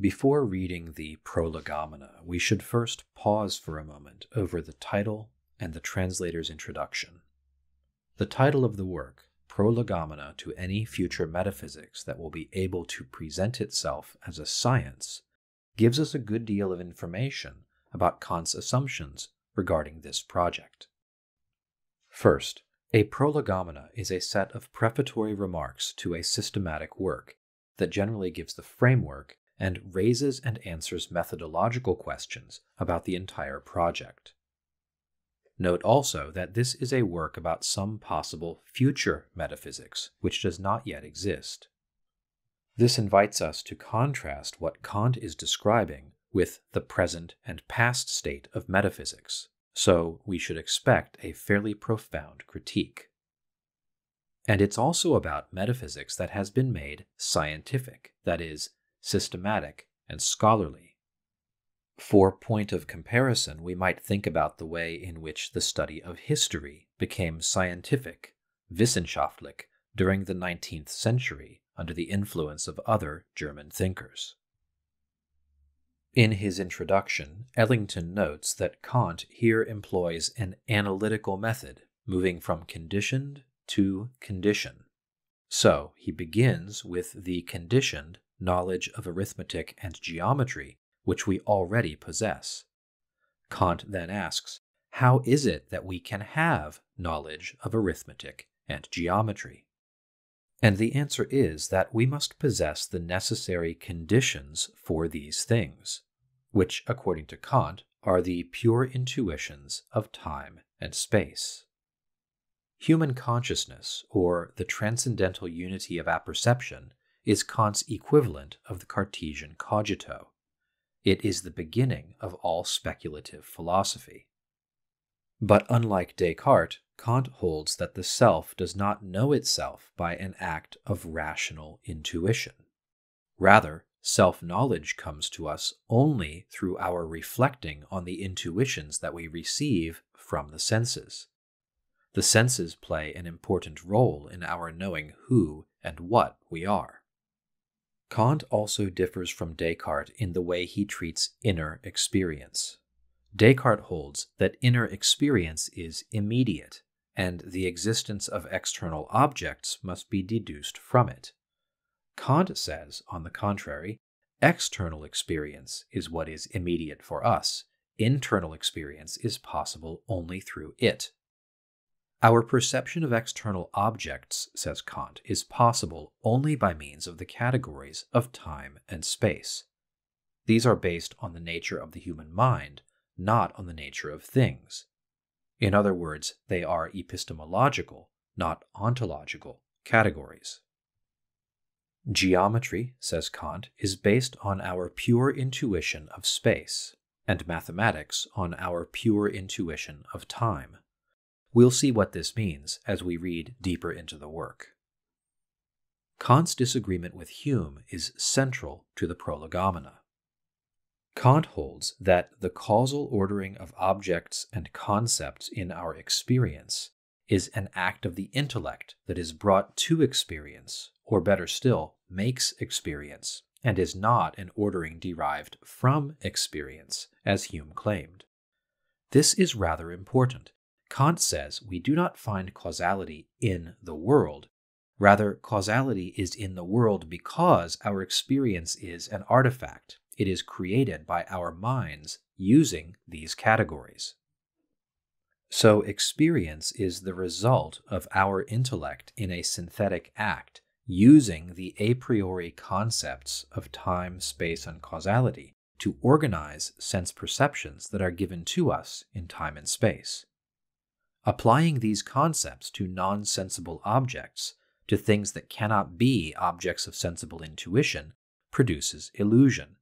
Before reading the Prolegomena, we should first pause for a moment over the title and the translator's introduction. The title of the work, Prolegomena to any future metaphysics that will be able to present itself as a science, gives us a good deal of information about Kant's assumptions regarding this project. First, a prolegomena is a set of prefatory remarks to a systematic work that generally gives the framework and raises and answers methodological questions about the entire project. Note also that this is a work about some possible future metaphysics, which does not yet exist. This invites us to contrast what Kant is describing with the present and past state of metaphysics, so we should expect a fairly profound critique. And it's also about metaphysics that has been made scientific, that is, systematic, and scholarly. For point of comparison, we might think about the way in which the study of history became scientific, wissenschaftlich, during the 19th century under the influence of other German thinkers. In his introduction, Ellington notes that Kant here employs an analytical method, moving from conditioned to condition. So he begins with the conditioned knowledge of arithmetic and geometry, which we already possess. Kant then asks, how is it that we can have knowledge of arithmetic and geometry? And the answer is that we must possess the necessary conditions for these things, which, according to Kant, are the pure intuitions of time and space. Human consciousness, or the transcendental unity of apperception, is Kant's equivalent of the Cartesian cogito. It is the beginning of all speculative philosophy. But unlike Descartes, Kant holds that the self does not know itself by an act of rational intuition. Rather, self knowledge comes to us only through our reflecting on the intuitions that we receive from the senses. The senses play an important role in our knowing who and what we are. Kant also differs from Descartes in the way he treats inner experience. Descartes holds that inner experience is immediate, and the existence of external objects must be deduced from it. Kant says, on the contrary, external experience is what is immediate for us, internal experience is possible only through it. Our perception of external objects, says Kant, is possible only by means of the categories of time and space. These are based on the nature of the human mind, not on the nature of things. In other words, they are epistemological, not ontological, categories. Geometry, says Kant, is based on our pure intuition of space, and mathematics on our pure intuition of time. We'll see what this means as we read deeper into the work. Kant's disagreement with Hume is central to the prolegomena. Kant holds that the causal ordering of objects and concepts in our experience is an act of the intellect that is brought to experience, or better still, makes experience, and is not an ordering derived from experience, as Hume claimed. This is rather important Kant says we do not find causality in the world. Rather, causality is in the world because our experience is an artifact. It is created by our minds using these categories. So, experience is the result of our intellect in a synthetic act using the a priori concepts of time, space, and causality to organize sense perceptions that are given to us in time and space. Applying these concepts to non sensible objects, to things that cannot be objects of sensible intuition, produces illusion.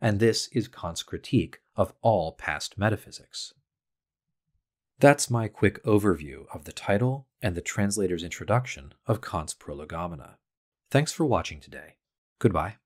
And this is Kant's critique of all past metaphysics. That's my quick overview of the title and the translator's introduction of Kant's Prolegomena. Thanks for watching today. Goodbye.